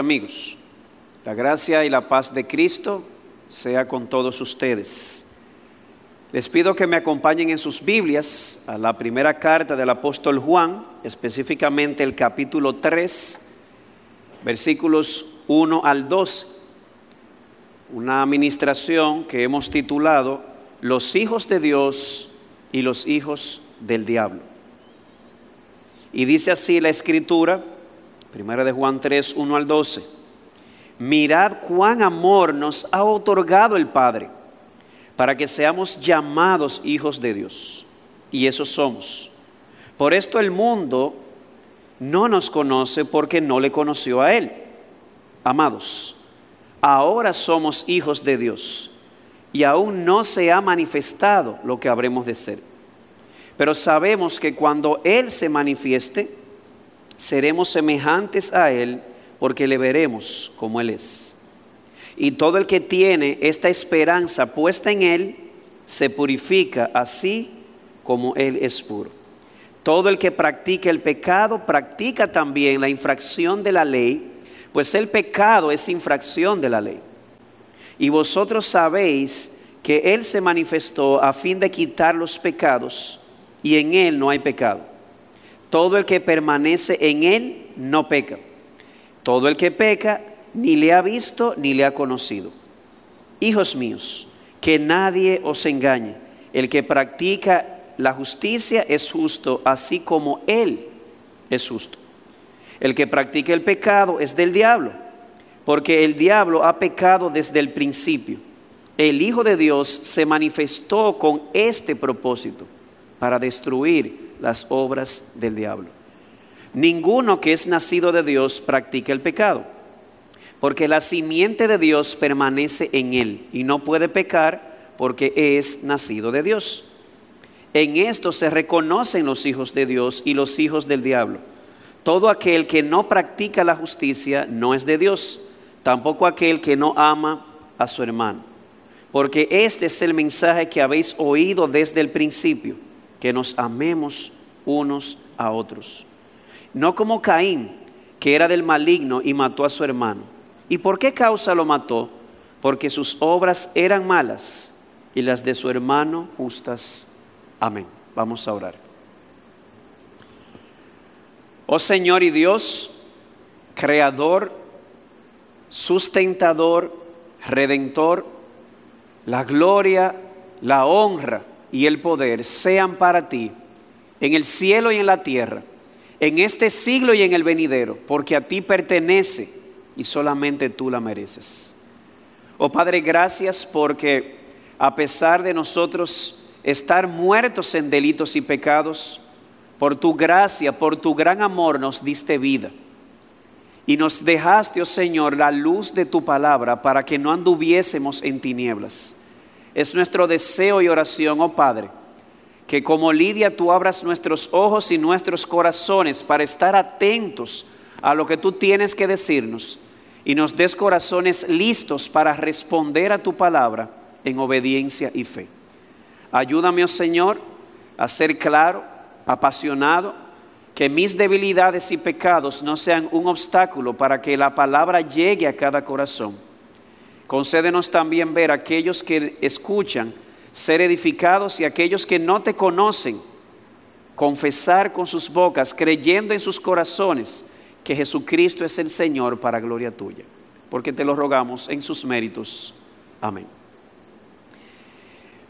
Amigos, la gracia y la paz de Cristo sea con todos ustedes. Les pido que me acompañen en sus Biblias a la primera carta del apóstol Juan, específicamente el capítulo 3, versículos 1 al 12. Una administración que hemos titulado Los hijos de Dios y los hijos del diablo. Y dice así la escritura, Primera de Juan 3, 1 al 12. Mirad cuán amor nos ha otorgado el Padre para que seamos llamados hijos de Dios. Y eso somos. Por esto el mundo no nos conoce porque no le conoció a Él. Amados, ahora somos hijos de Dios y aún no se ha manifestado lo que habremos de ser. Pero sabemos que cuando Él se manifieste, seremos semejantes a Él porque le veremos como Él es. Y todo el que tiene esta esperanza puesta en Él se purifica así como Él es puro. Todo el que practica el pecado practica también la infracción de la ley, pues el pecado es infracción de la ley. Y vosotros sabéis que Él se manifestó a fin de quitar los pecados, y en Él no hay pecado todo el que permanece en él no peca. Todo el que peca ni le ha visto ni le ha conocido. Hijos míos, que nadie os engañe. El que practica la justicia es justo, así como él es justo. El que practica el pecado es del diablo, porque el diablo ha pecado desde el principio. El Hijo de Dios se manifestó con este propósito, para destruir las obras del diablo. Ninguno que es nacido de Dios practica el pecado, porque la simiente de Dios permanece en él y no puede pecar porque es nacido de Dios. En esto se reconocen los hijos de Dios y los hijos del diablo. Todo aquel que no practica la justicia no es de Dios, tampoco aquel que no ama a su hermano. Porque este es el mensaje que habéis oído desde el principio que nos amemos unos a otros. No como Caín, que era del maligno y mató a su hermano. ¿Y por qué causa lo mató? Porque sus obras eran malas y las de su hermano justas. Amén. Vamos a orar. Oh Señor y Dios, creador, sustentador, redentor, la gloria, la honra y el poder sean para ti en el cielo y en la tierra, en este siglo y en el venidero, porque a ti pertenece y solamente tú la mereces. Oh Padre, gracias porque a pesar de nosotros estar muertos en delitos y pecados, por tu gracia, por tu gran amor nos diste vida. Y nos dejaste, oh Señor, la luz de tu palabra para que no anduviésemos en tinieblas es nuestro deseo y oración, oh Padre, que como Lidia tú abras nuestros ojos y nuestros corazones para estar atentos a lo que tú tienes que decirnos y nos des corazones listos para responder a tu palabra en obediencia y fe. Ayúdame, oh Señor, a ser claro, apasionado, que mis debilidades y pecados no sean un obstáculo para que la palabra llegue a cada corazón Concédenos también ver a aquellos que escuchan, ser edificados y aquellos que no te conocen, confesar con sus bocas, creyendo en sus corazones que Jesucristo es el Señor para gloria tuya. Porque te lo rogamos en sus méritos. Amén.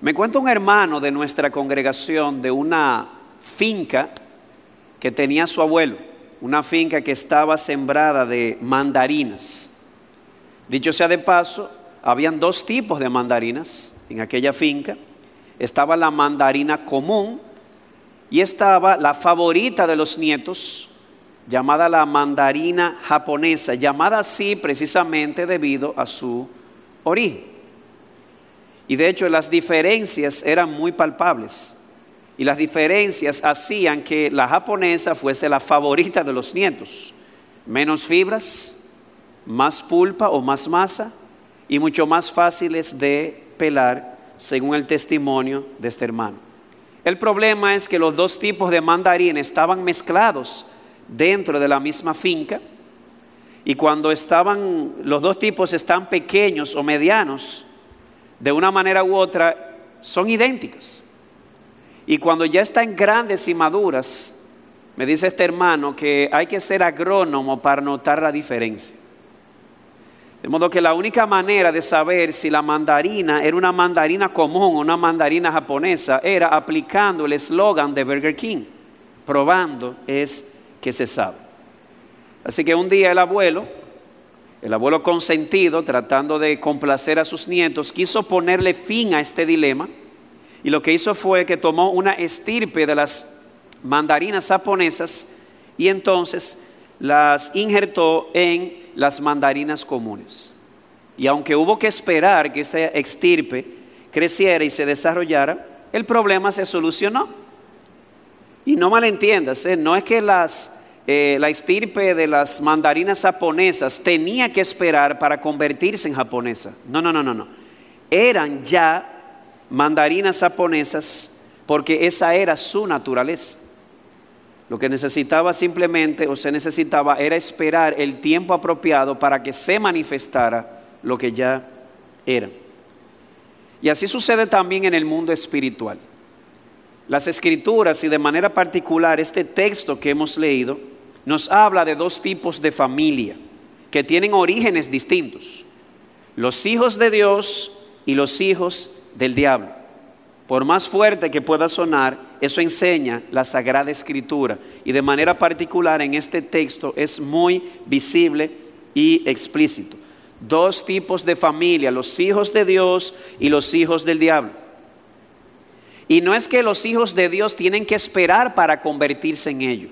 Me cuenta un hermano de nuestra congregación de una finca que tenía su abuelo, una finca que estaba sembrada de mandarinas. Dicho sea de paso, habían dos tipos de mandarinas en aquella finca. Estaba la mandarina común y estaba la favorita de los nietos, llamada la mandarina japonesa, llamada así precisamente debido a su origen. Y de hecho las diferencias eran muy palpables. Y las diferencias hacían que la japonesa fuese la favorita de los nietos. Menos fibras, más pulpa o más masa y mucho más fáciles de pelar, según el testimonio de este hermano. El problema es que los dos tipos de mandarín estaban mezclados dentro de la misma finca y cuando estaban los dos tipos están pequeños o medianos, de una manera u otra son idénticos. Y cuando ya están grandes y maduras, me dice este hermano que hay que ser agrónomo para notar la diferencia. De modo que la única manera de saber si la mandarina era una mandarina común o una mandarina japonesa era aplicando el eslogan de Burger King. Probando es que se sabe. Así que un día el abuelo, el abuelo consentido, tratando de complacer a sus nietos, quiso ponerle fin a este dilema y lo que hizo fue que tomó una estirpe de las mandarinas japonesas y entonces las injertó en las mandarinas comunes. Y aunque hubo que esperar que esa estirpe creciera y se desarrollara, el problema se solucionó. Y no malentiendas, no es que las, eh, la estirpe de las mandarinas japonesas tenía que esperar para convertirse en japonesa. no, no, no, no. Eran ya mandarinas japonesas porque esa era su naturaleza. Lo que necesitaba simplemente o se necesitaba era esperar el tiempo apropiado para que se manifestara lo que ya era. Y así sucede también en el mundo espiritual. Las escrituras y de manera particular este texto que hemos leído nos habla de dos tipos de familia que tienen orígenes distintos. Los hijos de Dios y los hijos del diablo. Por más fuerte que pueda sonar, eso enseña la Sagrada Escritura y de manera particular en este texto es muy visible y explícito. Dos tipos de familia, los hijos de Dios y los hijos del diablo. Y no es que los hijos de Dios tienen que esperar para convertirse en ellos.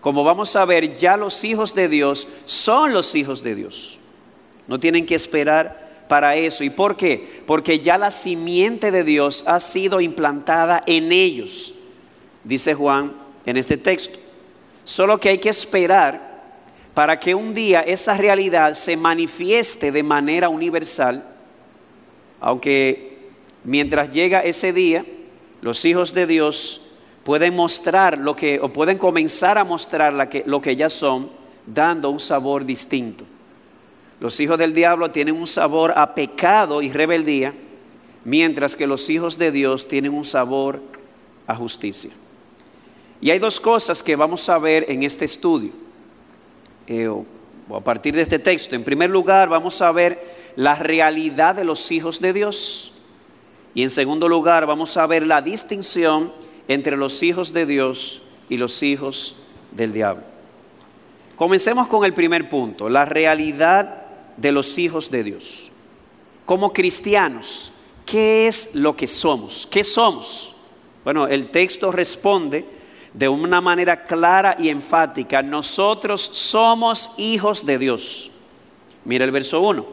Como vamos a ver, ya los hijos de Dios son los hijos de Dios. No tienen que esperar para eso. ¿Y por qué? Porque ya la simiente de Dios ha sido implantada en ellos dice Juan en este texto. Solo que hay que esperar para que un día esa realidad se manifieste de manera universal, aunque mientras llega ese día, los hijos de Dios pueden mostrar lo que, o pueden comenzar a mostrar lo que ya son, dando un sabor distinto. Los hijos del diablo tienen un sabor a pecado y rebeldía, mientras que los hijos de Dios tienen un sabor a justicia. Y hay dos cosas que vamos a ver en este estudio, eh, o a partir de este texto. En primer lugar, vamos a ver la realidad de los hijos de Dios. Y en segundo lugar, vamos a ver la distinción entre los hijos de Dios y los hijos del diablo. Comencemos con el primer punto, la realidad de los hijos de Dios. Como cristianos, ¿qué es lo que somos? ¿Qué somos? Bueno, el texto responde de una manera clara y enfática, nosotros somos hijos de Dios. Mira el verso 1.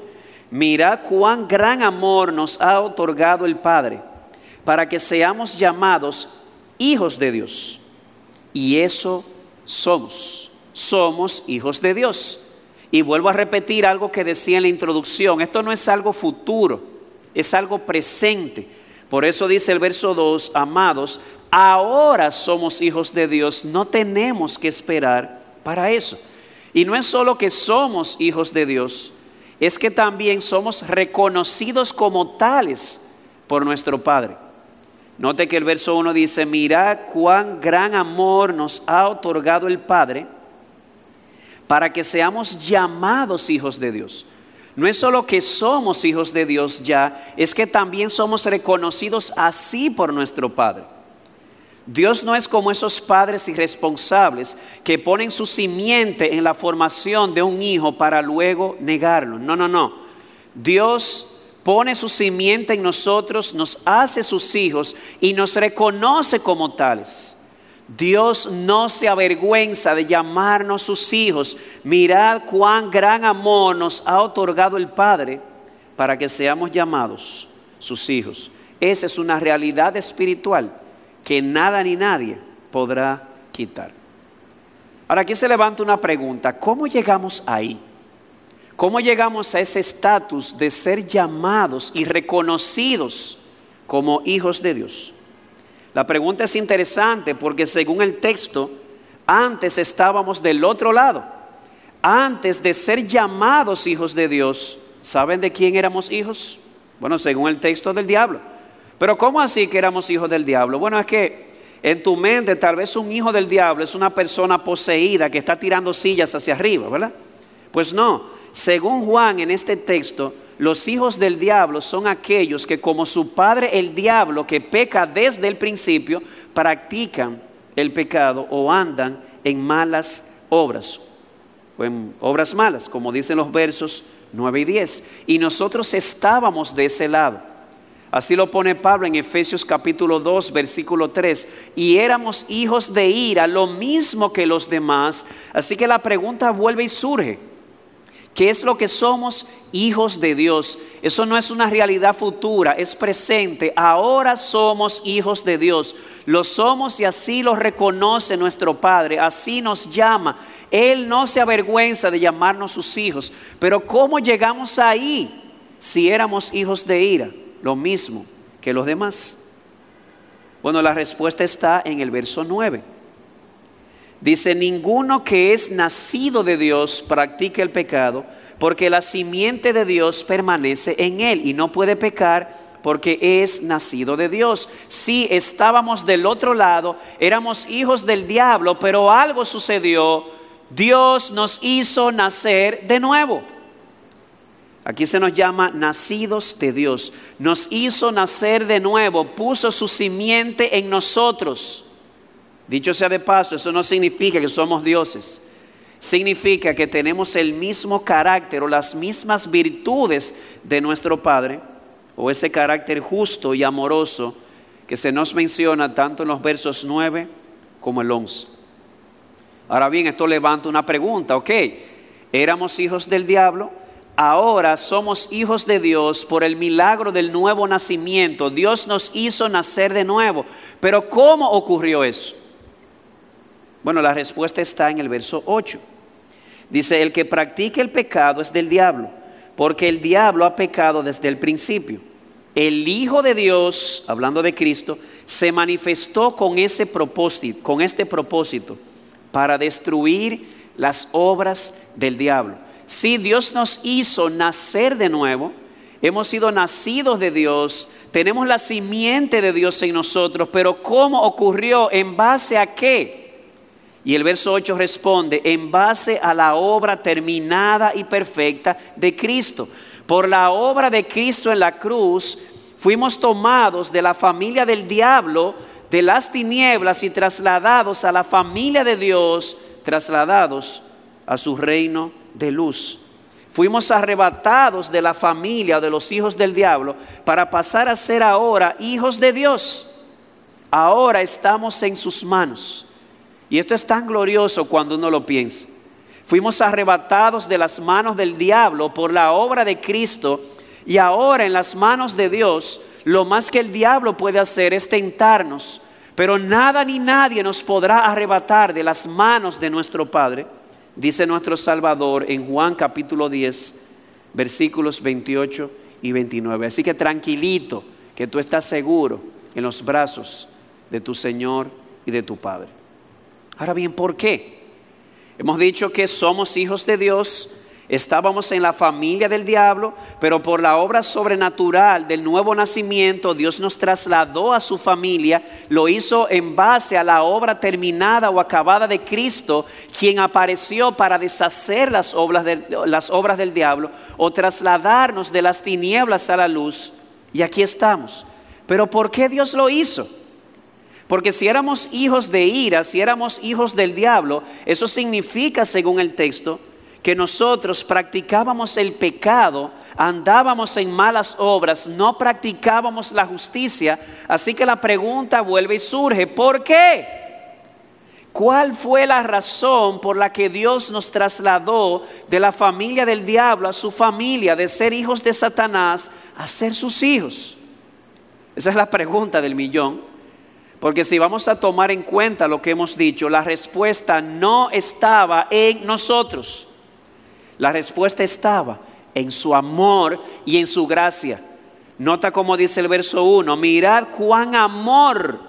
Mira cuán gran amor nos ha otorgado el Padre para que seamos llamados hijos de Dios. Y eso somos. Somos hijos de Dios. Y vuelvo a repetir algo que decía en la introducción. Esto no es algo futuro, es algo presente. Por eso dice el verso 2, amados, ahora somos hijos de Dios, no tenemos que esperar para eso. Y no es solo que somos hijos de Dios, es que también somos reconocidos como tales por nuestro Padre. Note que el verso 1 dice, mira cuán gran amor nos ha otorgado el Padre para que seamos llamados hijos de Dios. No es solo que somos hijos de Dios ya, es que también somos reconocidos así por nuestro Padre. Dios no es como esos padres irresponsables que ponen su simiente en la formación de un hijo para luego negarlo. No, no, no. Dios pone su simiente en nosotros, nos hace sus hijos y nos reconoce como tales. Dios no se avergüenza de llamarnos sus hijos. Mirad cuán gran amor nos ha otorgado el Padre para que seamos llamados sus hijos. Esa es una realidad espiritual que nada ni nadie podrá quitar. Ahora aquí se levanta una pregunta, ¿cómo llegamos ahí? ¿Cómo llegamos a ese estatus de ser llamados y reconocidos como hijos de Dios? La pregunta es interesante porque según el texto, antes estábamos del otro lado. Antes de ser llamados hijos de Dios, ¿saben de quién éramos hijos? Bueno, según el texto del diablo. Pero ¿cómo así que éramos hijos del diablo? Bueno, es que en tu mente tal vez un hijo del diablo es una persona poseída que está tirando sillas hacia arriba, ¿verdad? Pues no, según Juan en este texto, los hijos del diablo son aquellos que como su padre el diablo que peca desde el principio, practican el pecado o andan en malas obras o en obras malas, como dicen los versos 9 y 10. Y nosotros estábamos de ese lado. Así lo pone Pablo en Efesios capítulo 2, versículo 3. Y éramos hijos de ira, lo mismo que los demás. Así que la pregunta vuelve y surge. ¿Qué es lo que somos hijos de Dios? Eso no es una realidad futura, es presente. Ahora somos hijos de Dios. Lo somos y así lo reconoce nuestro Padre, así nos llama. Él no se avergüenza de llamarnos sus hijos. Pero ¿cómo llegamos ahí si éramos hijos de ira? lo mismo que los demás? Bueno, la respuesta está en el verso 9. Dice, ninguno que es nacido de Dios practica el pecado, porque la simiente de Dios permanece en él y no puede pecar porque es nacido de Dios. Si estábamos del otro lado, éramos hijos del diablo, pero algo sucedió. Dios nos hizo nacer de nuevo. Aquí se nos llama nacidos de Dios. Nos hizo nacer de nuevo, puso su simiente en nosotros. Dicho sea de paso, eso no significa que somos dioses. Significa que tenemos el mismo carácter o las mismas virtudes de nuestro Padre, o ese carácter justo y amoroso que se nos menciona tanto en los versos 9 como el 11. Ahora bien, esto levanta una pregunta, ok, éramos hijos del diablo, Ahora somos hijos de Dios por el milagro del nuevo nacimiento. Dios nos hizo nacer de nuevo. Pero ¿cómo ocurrió eso? Bueno, la respuesta está en el verso 8. Dice, el que practica el pecado es del diablo, porque el diablo ha pecado desde el principio. El Hijo de Dios, hablando de Cristo, se manifestó con ese propósito, con este propósito, para destruir las obras del diablo. Si Dios nos hizo nacer de nuevo, hemos sido nacidos de Dios, tenemos la simiente de Dios en nosotros, pero ¿cómo ocurrió? ¿En base a qué? Y el verso 8 responde, en base a la obra terminada y perfecta de Cristo. Por la obra de Cristo en la cruz fuimos tomados de la familia del diablo, de las tinieblas y trasladados a la familia de Dios, trasladados a su reino de luz. Fuimos arrebatados de la familia de los hijos del diablo para pasar a ser ahora hijos de Dios. Ahora estamos en sus manos. Y esto es tan glorioso cuando uno lo piensa. Fuimos arrebatados de las manos del diablo por la obra de Cristo y ahora en las manos de Dios lo más que el diablo puede hacer es tentarnos, pero nada ni nadie nos podrá arrebatar de las manos de nuestro Padre dice nuestro Salvador en Juan capítulo 10, versículos 28 y 29. Así que tranquilito, que tú estás seguro en los brazos de tu Señor y de tu Padre. Ahora bien, ¿por qué? Hemos dicho que somos hijos de Dios Estábamos en la familia del diablo, pero por la obra sobrenatural del nuevo nacimiento, Dios nos trasladó a su familia, lo hizo en base a la obra terminada o acabada de Cristo, quien apareció para deshacer las obras del, las obras del diablo o trasladarnos de las tinieblas a la luz. Y aquí estamos. Pero ¿por qué Dios lo hizo? Porque si éramos hijos de ira, si éramos hijos del diablo, eso significa, según el texto, que nosotros practicábamos el pecado, andábamos en malas obras, no practicábamos la justicia. Así que la pregunta vuelve y surge, ¿por qué? ¿Cuál fue la razón por la que Dios nos trasladó de la familia del diablo a su familia, de ser hijos de Satanás a ser sus hijos? Esa es la pregunta del millón. Porque si vamos a tomar en cuenta lo que hemos dicho, la respuesta no estaba en nosotros. La respuesta estaba en su amor y en su gracia. Nota cómo dice el verso 1, mirad cuán amor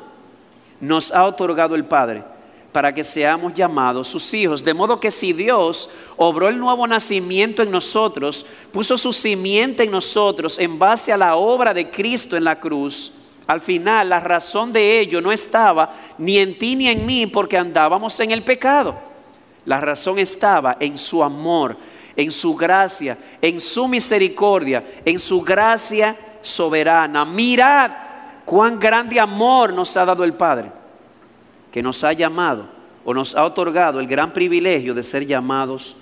nos ha otorgado el Padre para que seamos llamados sus hijos. De modo que si Dios obró el nuevo nacimiento en nosotros, puso su simiente en nosotros en base a la obra de Cristo en la cruz, al final la razón de ello no estaba ni en ti ni en mí porque andábamos en el pecado. La razón estaba en su amor en su gracia, en su misericordia, en su gracia soberana. Mirad cuán grande amor nos ha dado el Padre, que nos ha llamado o nos ha otorgado el gran privilegio de ser llamados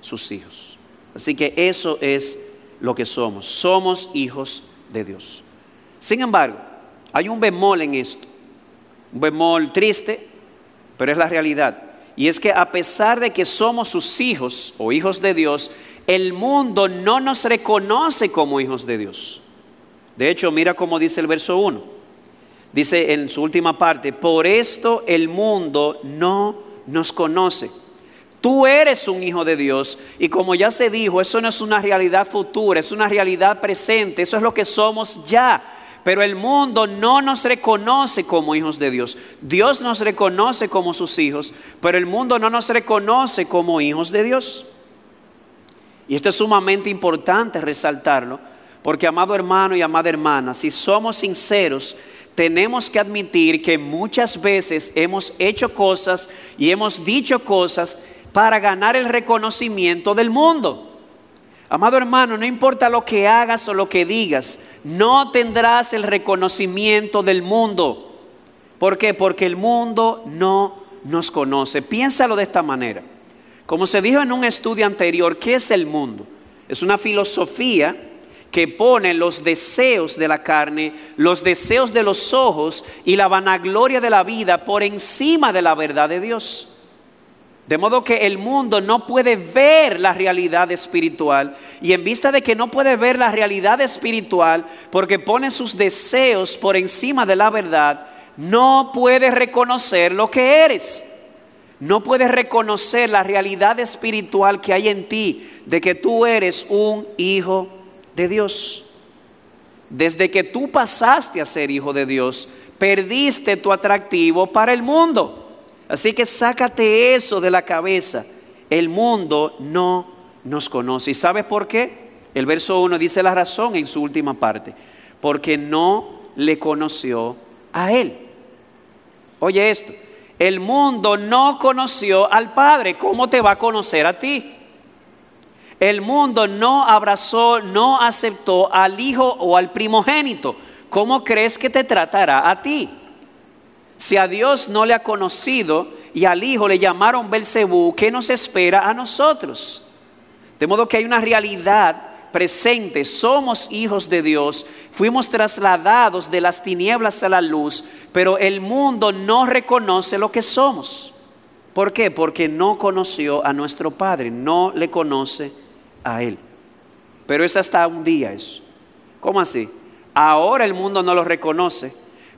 sus hijos. Así que eso es lo que somos. Somos hijos de Dios. Sin embargo, hay un bemol en esto. Un bemol triste, pero es la realidad. Y es que a pesar de que somos sus hijos o hijos de Dios, el mundo no nos reconoce como hijos de Dios. De hecho, mira cómo dice el verso 1. Dice en su última parte, por esto el mundo no nos conoce. Tú eres un hijo de Dios y como ya se dijo, eso no es una realidad futura, es una realidad presente, eso es lo que somos ya pero el mundo no nos reconoce como hijos de Dios. Dios nos reconoce como sus hijos, pero el mundo no nos reconoce como hijos de Dios. Y esto es sumamente importante resaltarlo, porque amado hermano y amada hermana, si somos sinceros, tenemos que admitir que muchas veces hemos hecho cosas y hemos dicho cosas para ganar el reconocimiento del mundo. Amado hermano, no importa lo que hagas o lo que digas, no tendrás el reconocimiento del mundo. ¿Por qué? Porque el mundo no nos conoce. Piénsalo de esta manera. Como se dijo en un estudio anterior, ¿qué es el mundo? Es una filosofía que pone los deseos de la carne, los deseos de los ojos y la vanagloria de la vida por encima de la verdad de Dios. De modo que el mundo no puede ver la realidad espiritual y en vista de que no puede ver la realidad espiritual porque pone sus deseos por encima de la verdad, no puede reconocer lo que eres. No puedes reconocer la realidad espiritual que hay en ti de que tú eres un hijo de Dios. Desde que tú pasaste a ser hijo de Dios, perdiste tu atractivo para el mundo. Así que sácate eso de la cabeza. El mundo no nos conoce. ¿Y sabes por qué? El verso 1 dice la razón en su última parte. Porque no le conoció a él. Oye esto, el mundo no conoció al Padre. ¿Cómo te va a conocer a ti? El mundo no abrazó, no aceptó al hijo o al primogénito. ¿Cómo crees que te tratará a ti? Si a Dios no le ha conocido y al Hijo le llamaron Belcebú, ¿qué nos espera a nosotros? De modo que hay una realidad presente, somos hijos de Dios, fuimos trasladados de las tinieblas a la luz, pero el mundo no reconoce lo que somos. ¿Por qué? Porque no conoció a nuestro Padre, no le conoce a Él. Pero es hasta un día eso. ¿Cómo así? Ahora el mundo no lo reconoce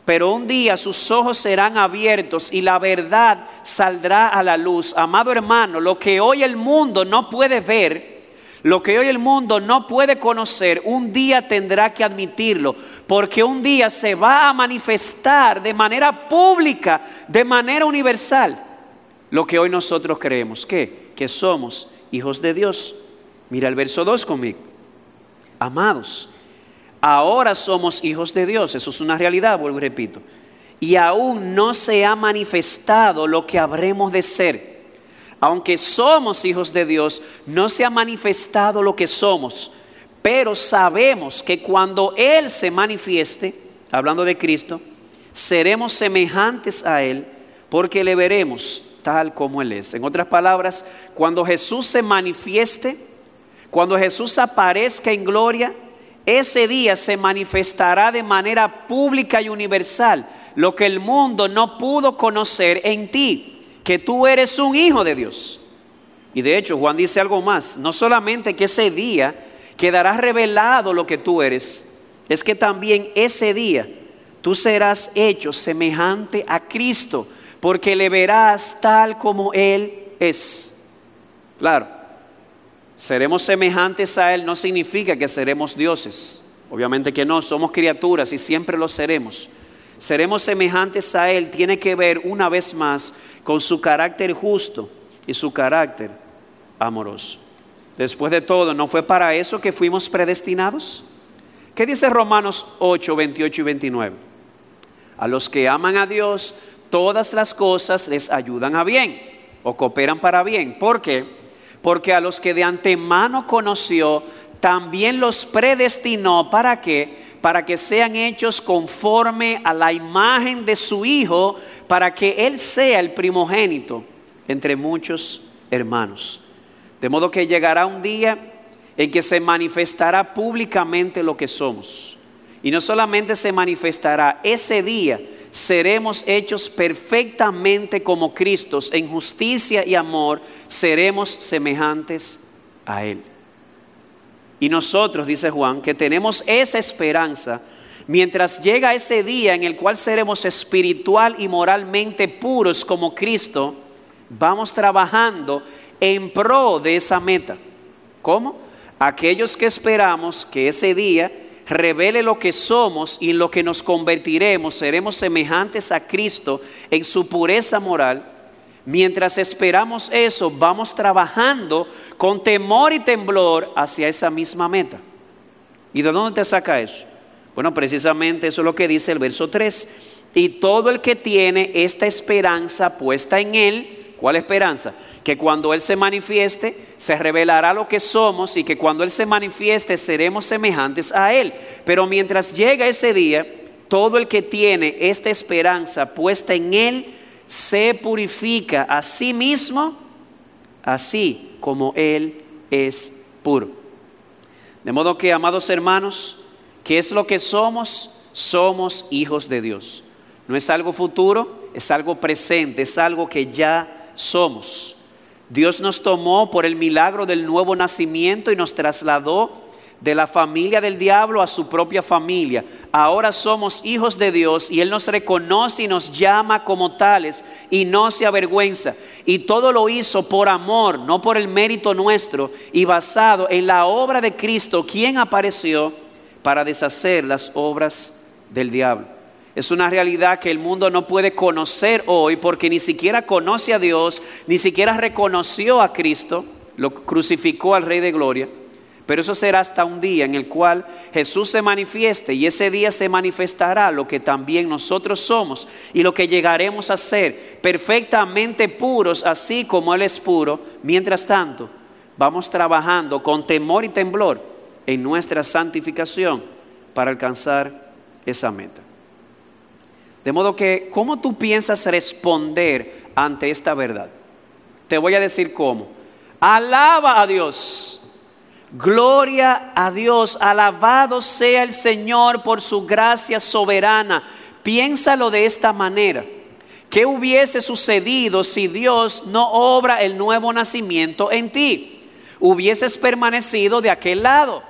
pero un día sus ojos serán abiertos y la verdad saldrá a la luz. Amado hermano, lo que hoy el mundo no puede ver, lo que hoy el mundo no puede conocer, un día tendrá que admitirlo, porque un día se va a manifestar de manera pública, de manera universal, lo que hoy nosotros creemos, ¿qué? Que somos hijos de Dios. Mira el verso 2 conmigo. Amados, Ahora somos hijos de Dios, eso es una realidad, vuelvo y repito. Y aún no se ha manifestado lo que habremos de ser. Aunque somos hijos de Dios, no se ha manifestado lo que somos. Pero sabemos que cuando Él se manifieste, hablando de Cristo, seremos semejantes a Él porque le veremos tal como Él es. En otras palabras, cuando Jesús se manifieste, cuando Jesús aparezca en gloria, ese día se manifestará de manera pública y universal lo que el mundo no pudo conocer en ti, que tú eres un hijo de Dios. Y de hecho Juan dice algo más, no solamente que ese día quedará revelado lo que tú eres, es que también ese día tú serás hecho semejante a Cristo, porque le verás tal como Él es. Claro, Seremos semejantes a Él no significa que seremos dioses. Obviamente que no, somos criaturas y siempre lo seremos. Seremos semejantes a Él tiene que ver una vez más con su carácter justo y su carácter amoroso. Después de todo, ¿no fue para eso que fuimos predestinados? ¿Qué dice Romanos 8, 28 y 29? A los que aman a Dios, todas las cosas les ayudan a bien o cooperan para bien. ¿Por qué? porque a los que de antemano conoció, también los predestinó para que para que sean hechos conforme a la imagen de su hijo, para que él sea el primogénito entre muchos hermanos. De modo que llegará un día en que se manifestará públicamente lo que somos. Y no solamente se manifestará ese día, seremos hechos perfectamente como Cristo, en justicia y amor seremos semejantes a Él. Y nosotros, dice Juan, que tenemos esa esperanza, mientras llega ese día en el cual seremos espiritual y moralmente puros como Cristo, vamos trabajando en pro de esa meta. ¿Cómo? Aquellos que esperamos que ese día revele lo que somos y en lo que nos convertiremos, seremos semejantes a Cristo en su pureza moral. Mientras esperamos eso, vamos trabajando con temor y temblor hacia esa misma meta. ¿Y de dónde te saca eso? Bueno, precisamente eso es lo que dice el verso 3. Y todo el que tiene esta esperanza puesta en él, ¿Cuál esperanza? Que cuando Él se manifieste, se revelará lo que somos y que cuando Él se manifieste, seremos semejantes a Él. Pero mientras llega ese día, todo el que tiene esta esperanza puesta en Él, se purifica a sí mismo, así como Él es puro. De modo que, amados hermanos, ¿qué es lo que somos? Somos hijos de Dios. No es algo futuro, es algo presente, es algo que ya somos. Dios nos tomó por el milagro del nuevo nacimiento y nos trasladó de la familia del diablo a su propia familia. Ahora somos hijos de Dios y Él nos reconoce y nos llama como tales y no se avergüenza. Y todo lo hizo por amor, no por el mérito nuestro y basado en la obra de Cristo, quien apareció para deshacer las obras del diablo. Es una realidad que el mundo no puede conocer hoy porque ni siquiera conoce a Dios, ni siquiera reconoció a Cristo, lo crucificó al Rey de Gloria. Pero eso será hasta un día en el cual Jesús se manifieste y ese día se manifestará lo que también nosotros somos y lo que llegaremos a ser perfectamente puros así como Él es puro. Mientras tanto, vamos trabajando con temor y temblor en nuestra santificación para alcanzar esa meta. De modo que, ¿cómo tú piensas responder ante esta verdad? Te voy a decir cómo. Alaba a Dios. Gloria a Dios. Alabado sea el Señor por su gracia soberana. Piénsalo de esta manera. ¿Qué hubiese sucedido si Dios no obra el nuevo nacimiento en ti? Hubieses permanecido de aquel lado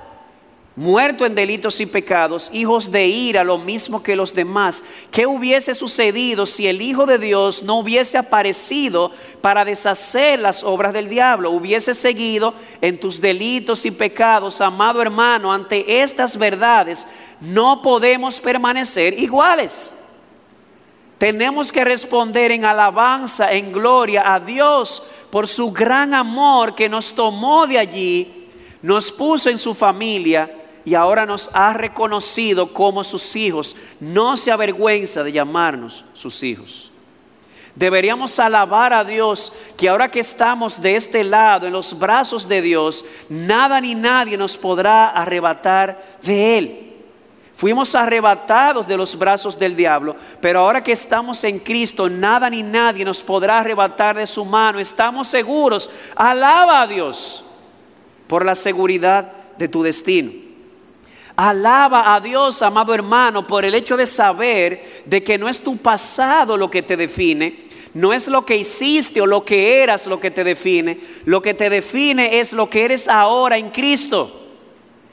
muerto en delitos y pecados, hijos de ira, lo mismo que los demás. ¿Qué hubiese sucedido si el Hijo de Dios no hubiese aparecido para deshacer las obras del diablo? Hubiese seguido en tus delitos y pecados, amado hermano, ante estas verdades no podemos permanecer iguales. Tenemos que responder en alabanza, en gloria a Dios por su gran amor que nos tomó de allí, nos puso en su familia y ahora nos ha reconocido como sus hijos. No se avergüenza de llamarnos sus hijos. Deberíamos alabar a Dios que ahora que estamos de este lado, en los brazos de Dios, nada ni nadie nos podrá arrebatar de Él. Fuimos arrebatados de los brazos del diablo, pero ahora que estamos en Cristo, nada ni nadie nos podrá arrebatar de su mano. Estamos seguros. Alaba a Dios por la seguridad de tu destino. Alaba a Dios, amado hermano, por el hecho de saber de que no es tu pasado lo que te define, no es lo que hiciste o lo que eras lo que te define, lo que te define es lo que eres ahora en Cristo.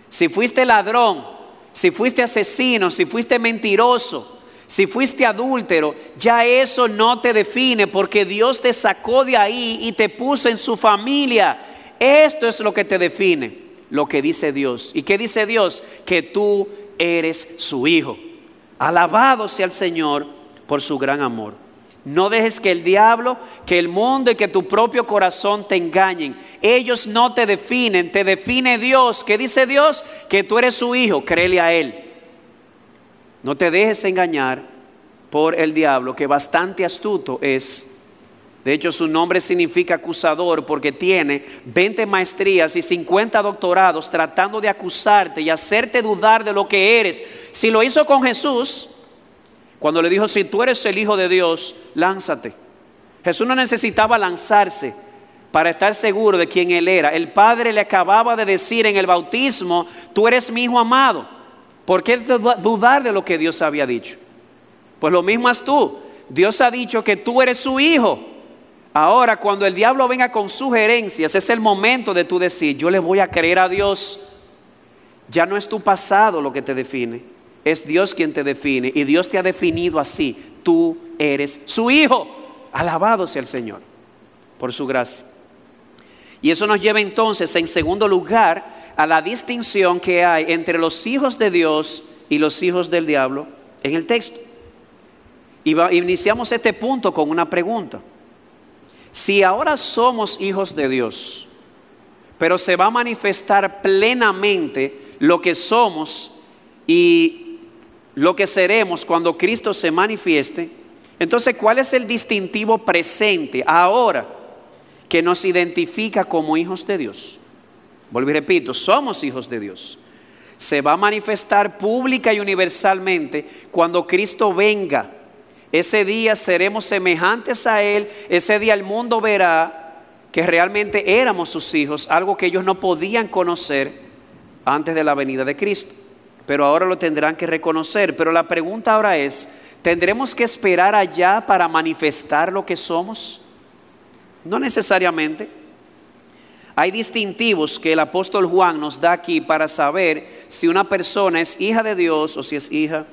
Si fuiste ladrón, si fuiste asesino, si fuiste mentiroso, si fuiste adúltero, ya eso no te define porque Dios te sacó de ahí y te puso en su familia. Esto es lo que te define lo que dice Dios. ¿Y qué dice Dios? Que tú eres su hijo. Alabado sea el Señor por su gran amor. No dejes que el diablo, que el mundo y que tu propio corazón te engañen. Ellos no te definen, te define Dios. ¿Qué dice Dios? Que tú eres su hijo, créele a Él. No te dejes engañar por el diablo, que bastante astuto es de hecho, su nombre significa acusador porque tiene 20 maestrías y 50 doctorados tratando de acusarte y hacerte dudar de lo que eres. Si lo hizo con Jesús, cuando le dijo, si tú eres el Hijo de Dios, lánzate. Jesús no necesitaba lanzarse para estar seguro de quién él era. El Padre le acababa de decir en el bautismo, tú eres mi Hijo amado. ¿Por qué dudar de lo que Dios había dicho? Pues lo mismo es tú. Dios ha dicho que tú eres su Hijo. Ahora, cuando el diablo venga con sugerencias, es el momento de tú decir, yo le voy a creer a Dios. Ya no es tu pasado lo que te define, es Dios quien te define y Dios te ha definido así. Tú eres su hijo. Alabado sea el Señor por su gracia. Y eso nos lleva entonces, en segundo lugar, a la distinción que hay entre los hijos de Dios y los hijos del diablo en el texto. Y iniciamos este punto con una pregunta. Si ahora somos hijos de Dios, pero se va a manifestar plenamente lo que somos y lo que seremos cuando Cristo se manifieste, entonces ¿cuál es el distintivo presente ahora que nos identifica como hijos de Dios? Volví, repito, somos hijos de Dios. Se va a manifestar pública y universalmente cuando Cristo venga ese día seremos semejantes a Él. Ese día el mundo verá que realmente éramos sus hijos, algo que ellos no podían conocer antes de la venida de Cristo. Pero ahora lo tendrán que reconocer. Pero la pregunta ahora es, ¿tendremos que esperar allá para manifestar lo que somos? No necesariamente. Hay distintivos que el apóstol Juan nos da aquí para saber si una persona es hija de Dios o si es hija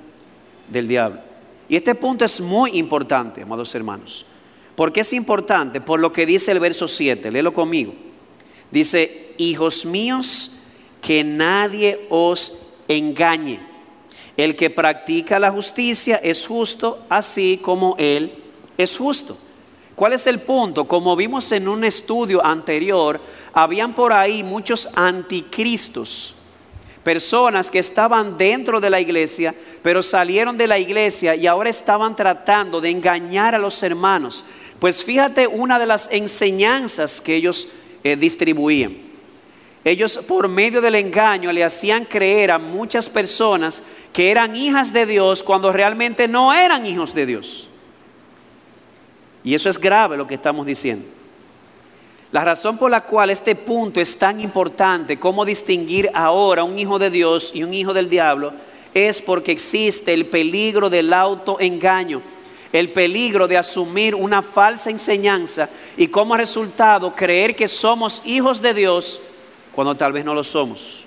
del diablo. Y este punto es muy importante, amados hermanos. porque es importante? Por lo que dice el verso 7, léelo conmigo. Dice, hijos míos, que nadie os engañe. El que practica la justicia es justo, así como él es justo. ¿Cuál es el punto? Como vimos en un estudio anterior, habían por ahí muchos anticristos personas que estaban dentro de la iglesia, pero salieron de la iglesia y ahora estaban tratando de engañar a los hermanos. Pues fíjate una de las enseñanzas que ellos eh, distribuían. Ellos por medio del engaño le hacían creer a muchas personas que eran hijas de Dios cuando realmente no eran hijos de Dios. Y eso es grave lo que estamos diciendo. La razón por la cual este punto es tan importante, cómo distinguir ahora un hijo de Dios y un hijo del diablo, es porque existe el peligro del autoengaño, el peligro de asumir una falsa enseñanza y como resultado creer que somos hijos de Dios cuando tal vez no lo somos.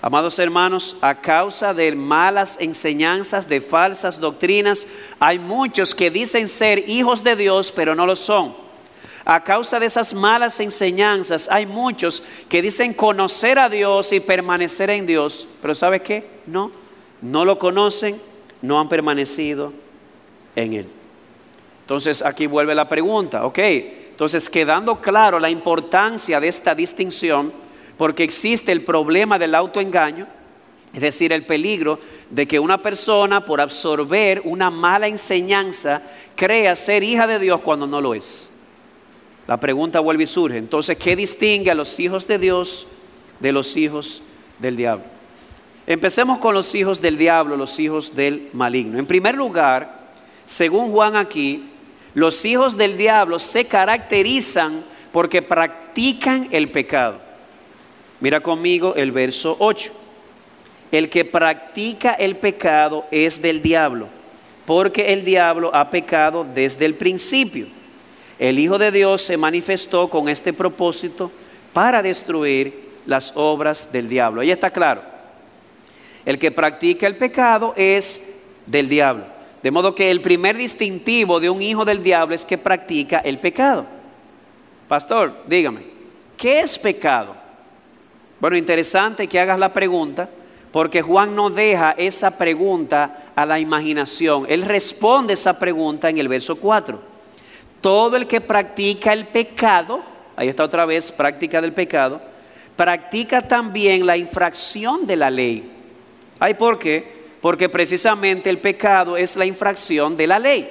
Amados hermanos, a causa de malas enseñanzas, de falsas doctrinas, hay muchos que dicen ser hijos de Dios, pero no lo son. A causa de esas malas enseñanzas, hay muchos que dicen conocer a Dios y permanecer en Dios, pero ¿sabe qué? No, no lo conocen, no han permanecido en Él. Entonces aquí vuelve la pregunta, ok, entonces quedando claro la importancia de esta distinción, porque existe el problema del autoengaño, es decir, el peligro de que una persona por absorber una mala enseñanza crea ser hija de Dios cuando no lo es. La pregunta vuelve y surge. Entonces, ¿qué distingue a los hijos de Dios de los hijos del diablo? Empecemos con los hijos del diablo, los hijos del maligno. En primer lugar, según Juan aquí, los hijos del diablo se caracterizan porque practican el pecado. Mira conmigo el verso 8. El que practica el pecado es del diablo, porque el diablo ha pecado desde el principio. El Hijo de Dios se manifestó con este propósito para destruir las obras del diablo. Ahí está claro. El que practica el pecado es del diablo. De modo que el primer distintivo de un hijo del diablo es que practica el pecado. Pastor, dígame, ¿qué es pecado? Bueno, interesante que hagas la pregunta, porque Juan no deja esa pregunta a la imaginación. Él responde esa pregunta en el verso 4 todo el que practica el pecado, ahí está otra vez, práctica del pecado, practica también la infracción de la ley. ¿Ay por qué? Porque precisamente el pecado es la infracción de la ley.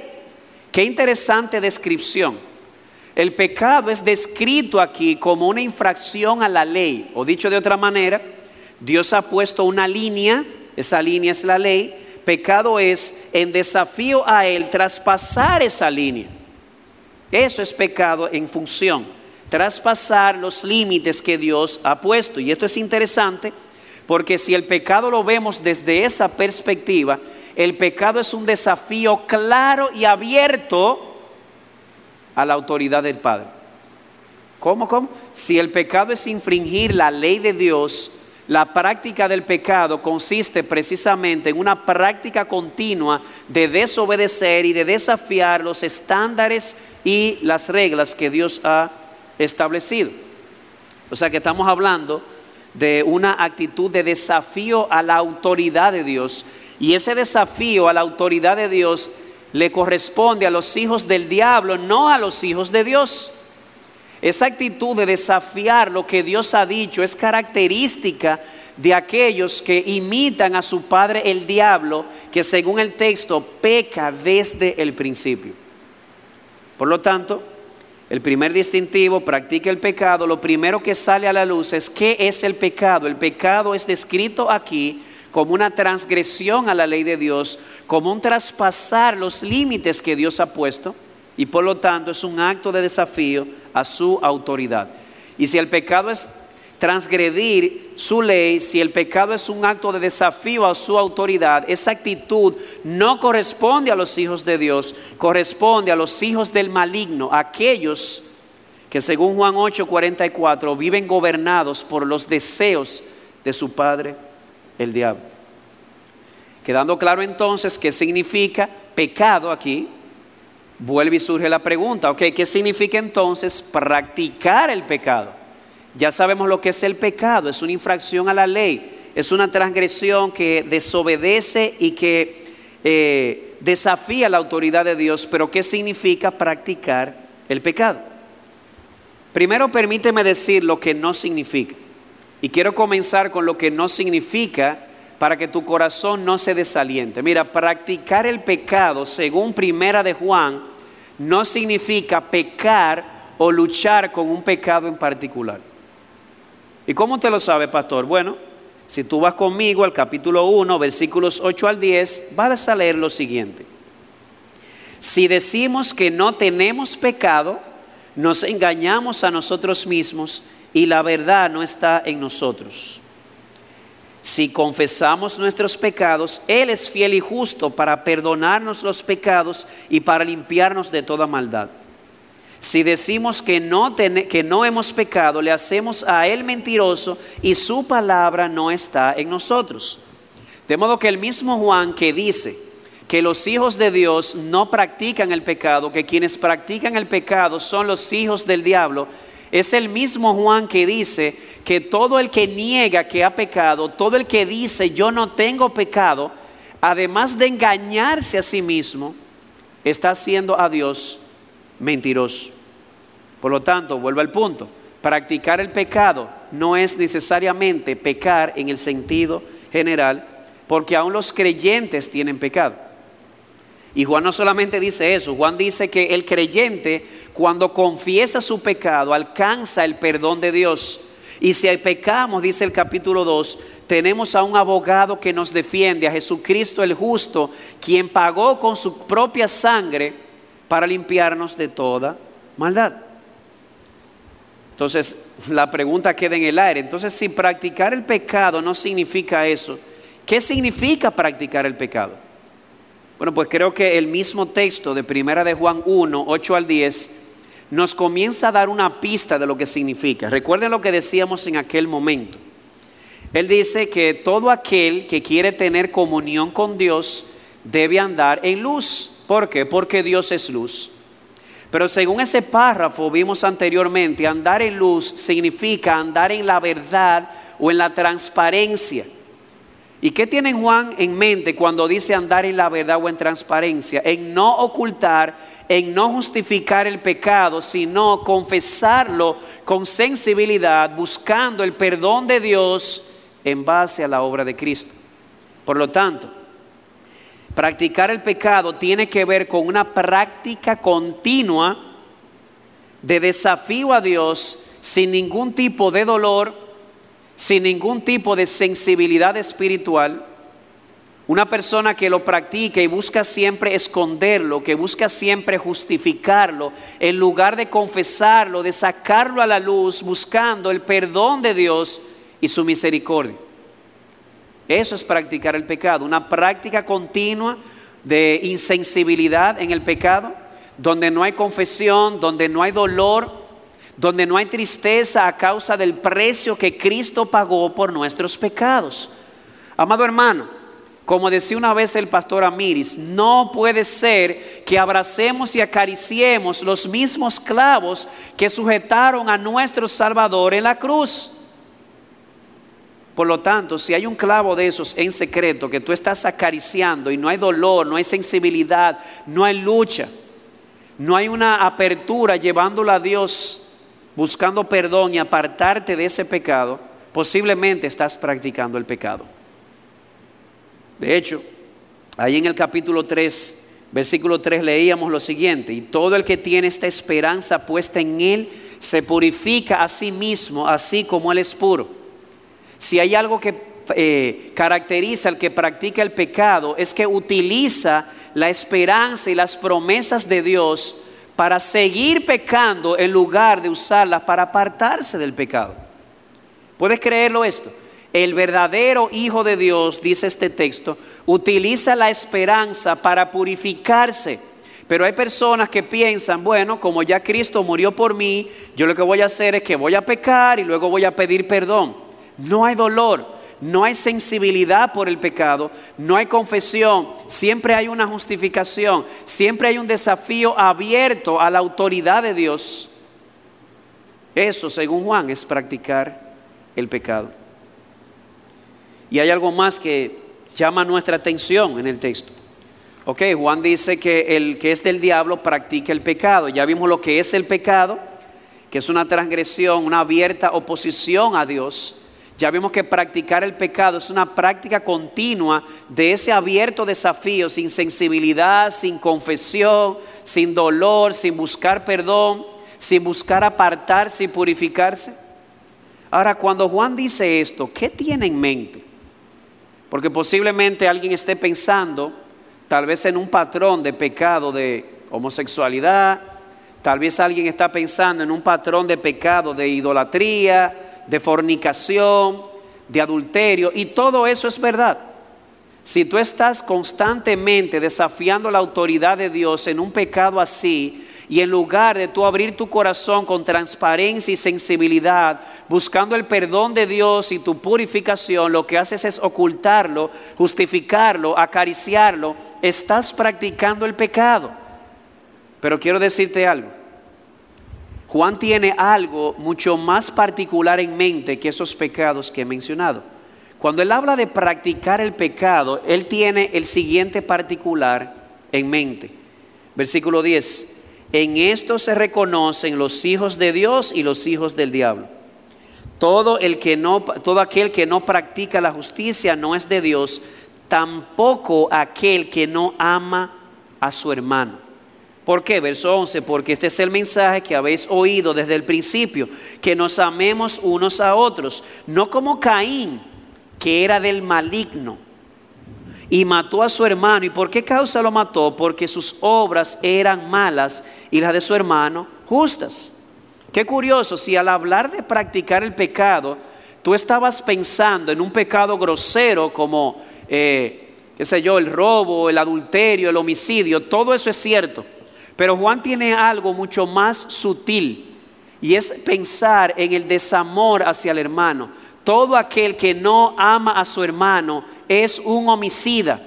Qué interesante descripción. El pecado es descrito aquí como una infracción a la ley, o dicho de otra manera, Dios ha puesto una línea, esa línea es la ley, pecado es en desafío a Él traspasar esa línea. Eso es pecado en función, traspasar los límites que Dios ha puesto. Y esto es interesante porque si el pecado lo vemos desde esa perspectiva, el pecado es un desafío claro y abierto a la autoridad del Padre. ¿Cómo, cómo? Si el pecado es infringir la ley de Dios, la práctica del pecado consiste precisamente en una práctica continua de desobedecer y de desafiar los estándares y las reglas que Dios ha establecido. O sea que estamos hablando de una actitud de desafío a la autoridad de Dios. Y ese desafío a la autoridad de Dios le corresponde a los hijos del diablo, no a los hijos de Dios. Esa actitud de desafiar lo que Dios ha dicho es característica de aquellos que imitan a su padre el diablo, que según el texto peca desde el principio. Por lo tanto, el primer distintivo, practica el pecado, lo primero que sale a la luz es qué es el pecado. El pecado es descrito aquí como una transgresión a la ley de Dios, como un traspasar los límites que Dios ha puesto y por lo tanto es un acto de desafío a su autoridad. Y si el pecado es transgredir su ley, si el pecado es un acto de desafío a su autoridad, esa actitud no corresponde a los hijos de Dios, corresponde a los hijos del maligno, aquellos que según Juan 8:44 viven gobernados por los deseos de su padre, el diablo. Quedando claro entonces qué significa pecado aquí, vuelve y surge la pregunta, ok, ¿qué significa entonces practicar el pecado? Ya sabemos lo que es el pecado, es una infracción a la ley, es una transgresión que desobedece y que eh, desafía la autoridad de Dios, pero ¿qué significa practicar el pecado? Primero permíteme decir lo que no significa. Y quiero comenzar con lo que no significa para que tu corazón no se desaliente. Mira, practicar el pecado, según Primera de Juan no significa pecar o luchar con un pecado en particular. ¿Y cómo te lo sabe, pastor? Bueno, si tú vas conmigo al capítulo 1, versículos 8 al 10, vas a leer lo siguiente. Si decimos que no tenemos pecado, nos engañamos a nosotros mismos y la verdad no está en nosotros. Si confesamos nuestros pecados, Él es fiel y justo para perdonarnos los pecados y para limpiarnos de toda maldad. Si decimos que no, que no hemos pecado, le hacemos a Él mentiroso y su palabra no está en nosotros. De modo que el mismo Juan que dice que los hijos de Dios no practican el pecado, que quienes practican el pecado son los hijos del diablo, es el mismo Juan que dice que todo el que niega que ha pecado, todo el que dice yo no tengo pecado, además de engañarse a sí mismo, está haciendo a Dios mentiroso. Por lo tanto, vuelvo al punto, practicar el pecado no es necesariamente pecar en el sentido general, porque aún los creyentes tienen pecado. Y Juan no solamente dice eso, Juan dice que el creyente cuando confiesa su pecado alcanza el perdón de Dios. Y si pecamos, dice el capítulo 2, tenemos a un abogado que nos defiende, a Jesucristo el justo, quien pagó con su propia sangre para limpiarnos de toda maldad. Entonces, la pregunta queda en el aire. Entonces, si practicar el pecado no significa eso, ¿qué significa practicar el pecado? Bueno, pues creo que el mismo texto de Primera de Juan 1, 8 al 10, nos comienza a dar una pista de lo que significa. Recuerden lo que decíamos en aquel momento. Él dice que todo aquel que quiere tener comunión con Dios debe andar en luz. ¿Por qué? Porque Dios es luz. Pero según ese párrafo vimos anteriormente, andar en luz significa andar en la verdad o en la transparencia. ¿Y qué tiene Juan en mente cuando dice andar en la verdad o en transparencia? En no ocultar, en no justificar el pecado, sino confesarlo con sensibilidad, buscando el perdón de Dios en base a la obra de Cristo. Por lo tanto, practicar el pecado tiene que ver con una práctica continua de desafío a Dios sin ningún tipo de dolor, sin ningún tipo de sensibilidad espiritual, una persona que lo practica y busca siempre esconderlo, que busca siempre justificarlo, en lugar de confesarlo, de sacarlo a la luz, buscando el perdón de Dios y su misericordia. Eso es practicar el pecado, una práctica continua de insensibilidad en el pecado, donde no hay confesión, donde no hay dolor, donde no hay tristeza a causa del precio que Cristo pagó por nuestros pecados. Amado hermano, como decía una vez el pastor Amiris, no puede ser que abracemos y acariciemos los mismos clavos que sujetaron a nuestro Salvador en la cruz. Por lo tanto, si hay un clavo de esos en secreto que tú estás acariciando y no hay dolor, no hay sensibilidad, no hay lucha, no hay una apertura llevándolo a Dios buscando perdón y apartarte de ese pecado, posiblemente estás practicando el pecado. De hecho, ahí en el capítulo 3, versículo 3 leíamos lo siguiente, y todo el que tiene esta esperanza puesta en él se purifica a sí mismo, así como él es puro. Si hay algo que eh, caracteriza al que practica el pecado, es que utiliza la esperanza y las promesas de Dios para seguir pecando en lugar de usarlas para apartarse del pecado. ¿Puedes creerlo esto? El verdadero Hijo de Dios, dice este texto, utiliza la esperanza para purificarse. Pero hay personas que piensan, bueno, como ya Cristo murió por mí, yo lo que voy a hacer es que voy a pecar y luego voy a pedir perdón. No hay dolor no hay sensibilidad por el pecado, no hay confesión, siempre hay una justificación, siempre hay un desafío abierto a la autoridad de Dios. Eso, según Juan, es practicar el pecado. Y hay algo más que llama nuestra atención en el texto. Ok, Juan dice que el que es del diablo practica el pecado. Ya vimos lo que es el pecado, que es una transgresión, una abierta oposición a Dios ya vimos que practicar el pecado es una práctica continua de ese abierto desafío, sin sensibilidad, sin confesión, sin dolor, sin buscar perdón, sin buscar apartarse y purificarse. Ahora, cuando Juan dice esto, ¿qué tiene en mente? Porque posiblemente alguien esté pensando, tal vez en un patrón de pecado de homosexualidad, Tal vez alguien está pensando en un patrón de pecado, de idolatría, de fornicación, de adulterio, y todo eso es verdad. Si tú estás constantemente desafiando la autoridad de Dios en un pecado así, y en lugar de tú abrir tu corazón con transparencia y sensibilidad, buscando el perdón de Dios y tu purificación, lo que haces es ocultarlo, justificarlo, acariciarlo, estás practicando el pecado. Pero quiero decirte algo. Juan tiene algo mucho más particular en mente que esos pecados que he mencionado. Cuando él habla de practicar el pecado, él tiene el siguiente particular en mente. Versículo 10. En esto se reconocen los hijos de Dios y los hijos del diablo. Todo, aquel que no practica la justicia no es de Dios, tampoco aquel que no ama a su hermano. ¿Por qué? Verso 11, porque este es el mensaje que habéis oído desde el principio, que nos amemos unos a otros, no como Caín, que era del maligno y mató a su hermano. ¿Y por qué causa lo mató? Porque sus obras eran malas y las de su hermano justas. Qué curioso, si al hablar de practicar el pecado, tú estabas pensando en un pecado grosero como, eh, qué sé yo, el robo, el adulterio, el homicidio, todo eso es cierto. Pero Juan tiene algo mucho más sutil y es pensar en el desamor hacia el hermano. Todo aquel que no ama a su hermano es un homicida,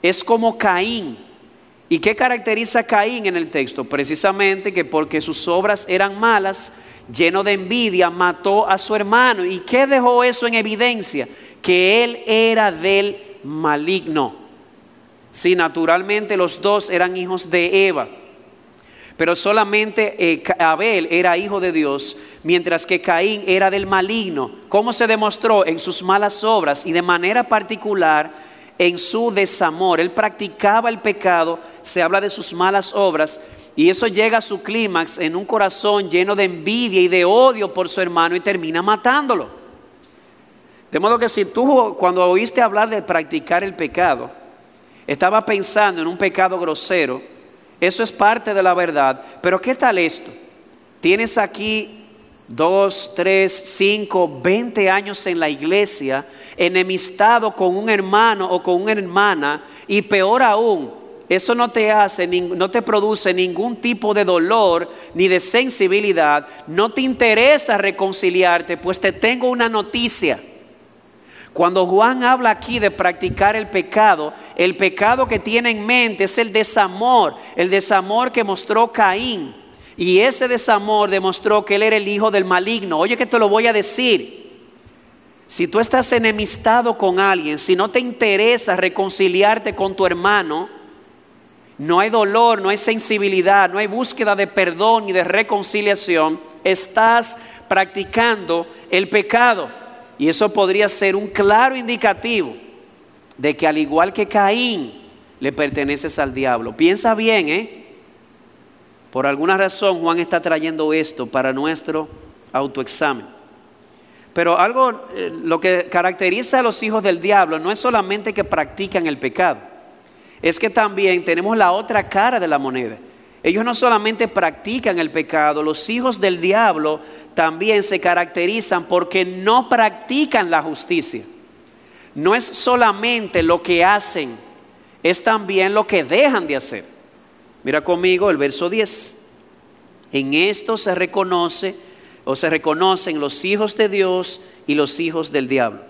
es como Caín. ¿Y qué caracteriza a Caín en el texto? Precisamente que porque sus obras eran malas, lleno de envidia, mató a su hermano. ¿Y qué dejó eso en evidencia? Que él era del maligno. Sí, naturalmente los dos eran hijos de Eva. Pero solamente eh, Abel era hijo de Dios, mientras que Caín era del maligno. ¿Cómo se demostró? En sus malas obras y de manera particular en su desamor. Él practicaba el pecado, se habla de sus malas obras. Y eso llega a su clímax en un corazón lleno de envidia y de odio por su hermano y termina matándolo. De modo que si tú cuando oíste hablar de practicar el pecado, estaba pensando en un pecado grosero, eso es parte de la verdad. Pero ¿qué tal esto? Tienes aquí dos, tres, cinco, veinte años en la iglesia, enemistado con un hermano o con una hermana, y peor aún, eso no te hace, no te produce ningún tipo de dolor ni de sensibilidad, no te interesa reconciliarte, pues te tengo una noticia. Cuando Juan habla aquí de practicar el pecado, el pecado que tiene en mente es el desamor, el desamor que mostró Caín. Y ese desamor demostró que él era el hijo del maligno. Oye que te lo voy a decir. Si tú estás enemistado con alguien, si no te interesa reconciliarte con tu hermano, no hay dolor, no hay sensibilidad, no hay búsqueda de perdón y de reconciliación, estás practicando el pecado. Y eso podría ser un claro indicativo de que al igual que Caín, le perteneces al diablo. Piensa bien, ¿eh? Por alguna razón Juan está trayendo esto para nuestro autoexamen. Pero algo, eh, lo que caracteriza a los hijos del diablo no es solamente que practican el pecado, es que también tenemos la otra cara de la moneda. Ellos no solamente practican el pecado, los hijos del diablo también se caracterizan porque no practican la justicia. No es solamente lo que hacen, es también lo que dejan de hacer. Mira conmigo el verso 10. En esto se reconoce o se reconocen los hijos de Dios y los hijos del diablo.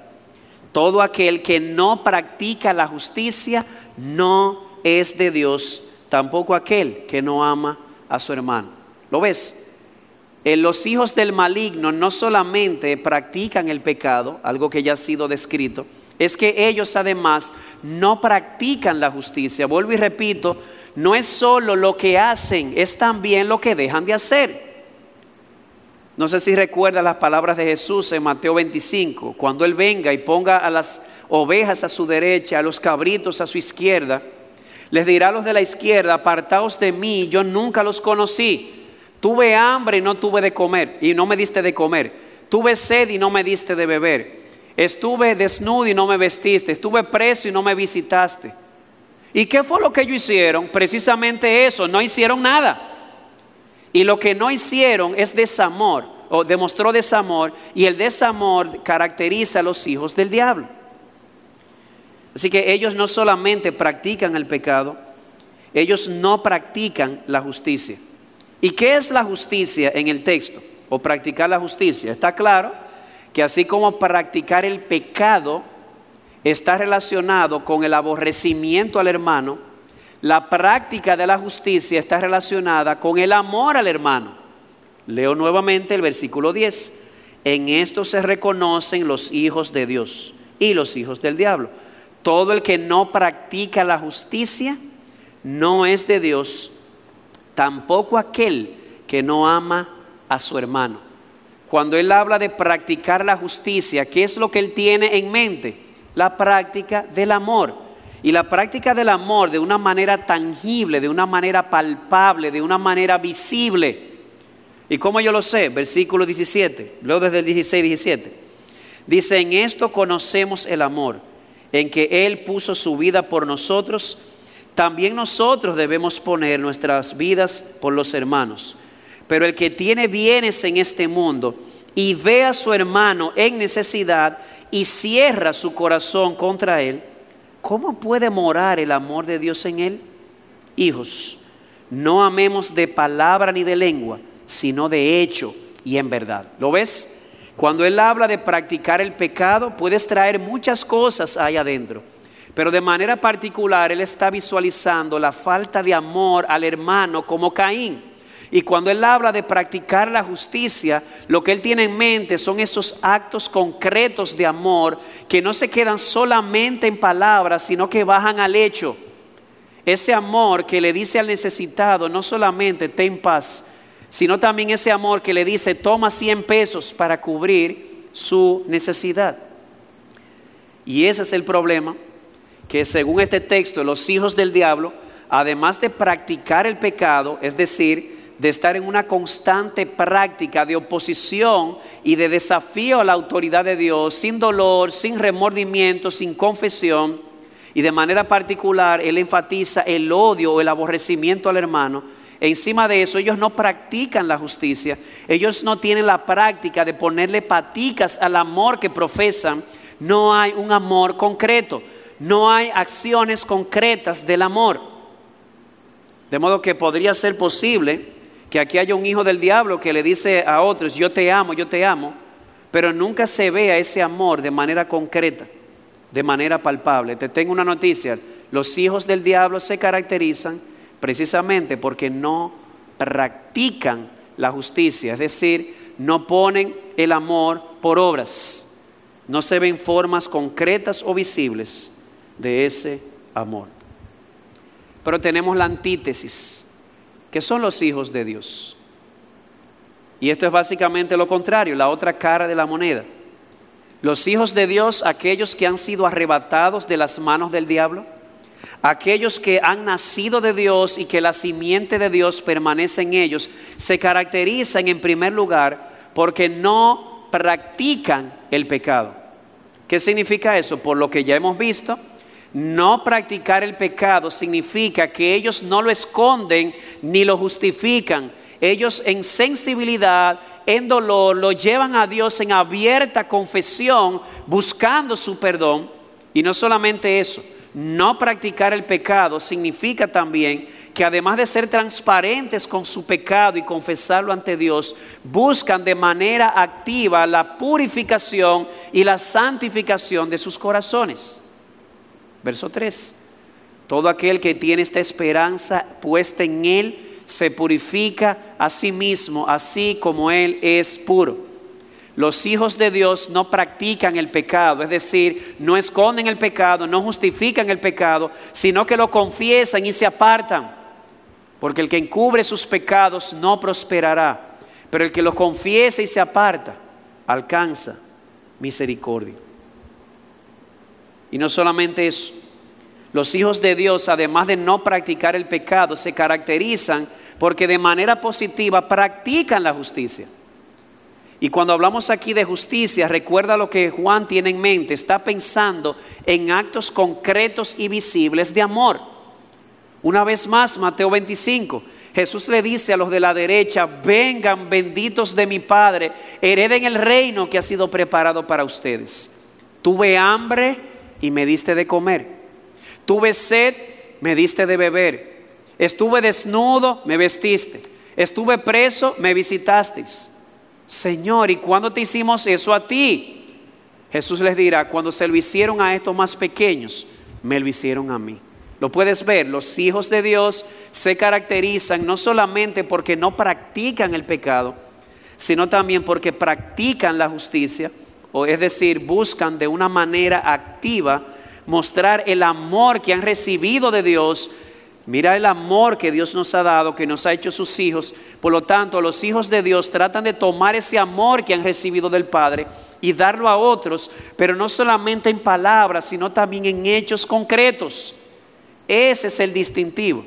Todo aquel que no practica la justicia no es de Dios, tampoco aquel que no ama a su hermano. ¿Lo ves? En los hijos del maligno no solamente practican el pecado, algo que ya ha sido descrito, es que ellos además no practican la justicia. Vuelvo y repito, no es solo lo que hacen, es también lo que dejan de hacer. No sé si recuerda las palabras de Jesús en Mateo 25, cuando Él venga y ponga a las ovejas a su derecha, a los cabritos a su izquierda, les dirá a los de la izquierda, apartaos de mí, yo nunca los conocí. Tuve hambre y no tuve de comer, y no me diste de comer. Tuve sed y no me diste de beber. Estuve desnudo y no me vestiste. Estuve preso y no me visitaste. ¿Y qué fue lo que ellos hicieron? Precisamente eso, no hicieron nada. Y lo que no hicieron es desamor, o demostró desamor, y el desamor caracteriza a los hijos del diablo. Así que ellos no solamente practican el pecado, ellos no practican la justicia. ¿Y qué es la justicia en el texto? O practicar la justicia. Está claro que así como practicar el pecado está relacionado con el aborrecimiento al hermano, la práctica de la justicia está relacionada con el amor al hermano. Leo nuevamente el versículo 10. En esto se reconocen los hijos de Dios y los hijos del diablo. Todo el que no practica la justicia no es de Dios, tampoco aquel que no ama a su hermano. Cuando él habla de practicar la justicia, ¿qué es lo que él tiene en mente? La práctica del amor. Y la práctica del amor de una manera tangible, de una manera palpable, de una manera visible. ¿Y cómo yo lo sé? Versículo 17, luego desde el 16, 17. Dice, en esto conocemos el amor en que Él puso su vida por nosotros, también nosotros debemos poner nuestras vidas por los hermanos. Pero el que tiene bienes en este mundo y ve a su hermano en necesidad y cierra su corazón contra él, ¿cómo puede morar el amor de Dios en él? Hijos, no amemos de palabra ni de lengua, sino de hecho y en verdad. ¿Lo ves? Cuando Él habla de practicar el pecado, puedes traer muchas cosas ahí adentro. Pero de manera particular, Él está visualizando la falta de amor al hermano como Caín. Y cuando Él habla de practicar la justicia, lo que Él tiene en mente son esos actos concretos de amor que no se quedan solamente en palabras, sino que bajan al hecho. Ese amor que le dice al necesitado, no solamente ten paz, sino también ese amor que le dice, toma 100 pesos para cubrir su necesidad. Y ese es el problema, que según este texto, los hijos del diablo, además de practicar el pecado, es decir, de estar en una constante práctica de oposición y de desafío a la autoridad de Dios, sin dolor, sin remordimiento, sin confesión, y de manera particular, él enfatiza el odio o el aborrecimiento al hermano, Encima de eso, ellos no practican la justicia, ellos no tienen la práctica de ponerle paticas al amor que profesan. No hay un amor concreto, no hay acciones concretas del amor. De modo que podría ser posible que aquí haya un hijo del diablo que le dice a otros, yo te amo, yo te amo, pero nunca se vea ese amor de manera concreta, de manera palpable. Te tengo una noticia, los hijos del diablo se caracterizan precisamente porque no practican la justicia, es decir, no ponen el amor por obras, no se ven formas concretas o visibles de ese amor. Pero tenemos la antítesis, que son los hijos de Dios. Y esto es básicamente lo contrario, la otra cara de la moneda. Los hijos de Dios, aquellos que han sido arrebatados de las manos del diablo, Aquellos que han nacido de Dios y que la simiente de Dios permanece en ellos, se caracterizan en primer lugar porque no practican el pecado. ¿Qué significa eso? Por lo que ya hemos visto, no practicar el pecado significa que ellos no lo esconden ni lo justifican. Ellos en sensibilidad, en dolor, lo llevan a Dios en abierta confesión, buscando su perdón. Y no solamente eso, no practicar el pecado significa también que además de ser transparentes con su pecado y confesarlo ante Dios, buscan de manera activa la purificación y la santificación de sus corazones. Verso 3. Todo aquel que tiene esta esperanza puesta en Él se purifica a sí mismo, así como Él es puro. Los hijos de Dios no practican el pecado, es decir, no esconden el pecado, no justifican el pecado, sino que lo confiesan y se apartan. Porque el que encubre sus pecados no prosperará, pero el que lo confiesa y se aparta alcanza misericordia. Y no solamente eso, los hijos de Dios, además de no practicar el pecado, se caracterizan porque de manera positiva practican la justicia. Y cuando hablamos aquí de justicia, recuerda lo que Juan tiene en mente. Está pensando en actos concretos y visibles de amor. Una vez más, Mateo 25. Jesús le dice a los de la derecha, vengan benditos de mi Padre, hereden el reino que ha sido preparado para ustedes. Tuve hambre y me diste de comer. Tuve sed, me diste de beber. Estuve desnudo, me vestiste. Estuve preso, me visitasteis. Señor, ¿y cuándo te hicimos eso a ti? Jesús les dirá, cuando se lo hicieron a estos más pequeños, me lo hicieron a mí. Lo puedes ver, los hijos de Dios se caracterizan no solamente porque no practican el pecado, sino también porque practican la justicia, o es decir, buscan de una manera activa mostrar el amor que han recibido de Dios Mira el amor que Dios nos ha dado, que nos ha hecho sus hijos. Por lo tanto, los hijos de Dios tratan de tomar ese amor que han recibido del Padre y darlo a otros, pero no solamente en palabras, sino también en hechos concretos. Ese es el distintivo